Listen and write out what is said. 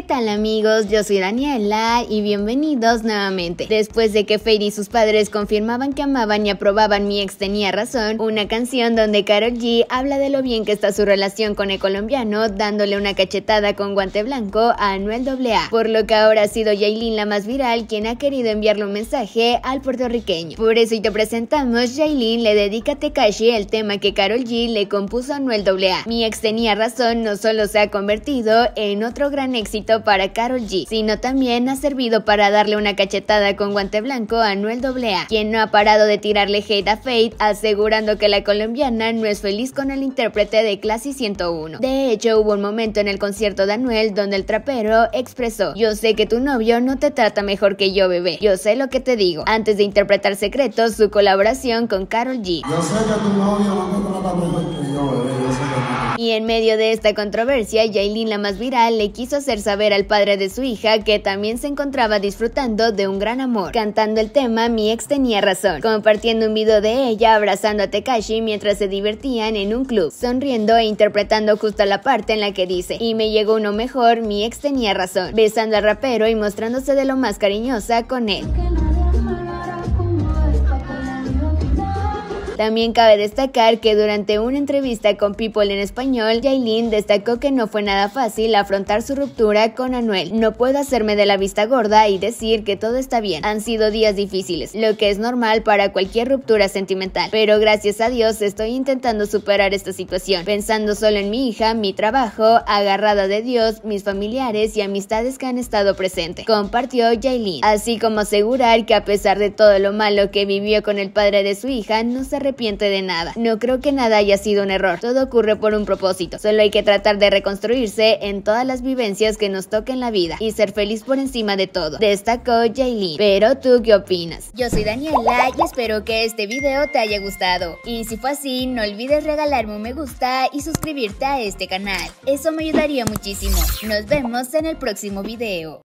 ¿qué tal amigos? Yo soy Daniela y bienvenidos nuevamente. Después de que Fer y sus padres confirmaban que amaban y aprobaban Mi ex tenía razón, una canción donde Carol G habla de lo bien que está su relación con el colombiano, dándole una cachetada con guante blanco a Anuel AA, por lo que ahora ha sido Jailin la más viral quien ha querido enviarle un mensaje al puertorriqueño. Por eso y te presentamos, Jailin, le dedica a Tekashi el tema que Carol G le compuso a Anuel AA. Mi ex tenía razón no solo se ha convertido en otro gran éxito para Carol G, sino también ha servido para darle una cachetada con guante blanco a Anuel AA, quien no ha parado de tirarle hate a Faith, asegurando que la colombiana no es feliz con el intérprete de Clase 101. De hecho, hubo un momento en el concierto de Anuel donde el trapero expresó, yo sé que tu novio no te trata mejor que yo, bebé, yo sé lo que te digo, antes de interpretar secretos su colaboración con Carol G. Yo sé que tu novio no te trata mejor y en medio de esta controversia, Yailin, la más viral, le quiso hacer saber al padre de su hija que también se encontraba disfrutando de un gran amor, cantando el tema Mi ex tenía razón, compartiendo un video de ella abrazando a Tekashi mientras se divertían en un club, sonriendo e interpretando justo la parte en la que dice, y me llegó uno mejor, mi ex tenía razón, besando al rapero y mostrándose de lo más cariñosa con él. También cabe destacar que durante una entrevista con People en español, Yailin destacó que no fue nada fácil afrontar su ruptura con Anuel. No puedo hacerme de la vista gorda y decir que todo está bien. Han sido días difíciles, lo que es normal para cualquier ruptura sentimental. Pero gracias a Dios estoy intentando superar esta situación, pensando solo en mi hija, mi trabajo, agarrada de Dios, mis familiares y amistades que han estado presentes. Compartió Yailin, así como asegurar que a pesar de todo lo malo que vivió con el padre de su hija, no se de nada. No creo que nada haya sido un error. Todo ocurre por un propósito. Solo hay que tratar de reconstruirse en todas las vivencias que nos toquen la vida y ser feliz por encima de todo. Destacó Jaylin. Pero tú qué opinas? Yo soy Daniela y espero que este video te haya gustado. Y si fue así, no olvides regalarme un me gusta y suscribirte a este canal. Eso me ayudaría muchísimo. Nos vemos en el próximo video.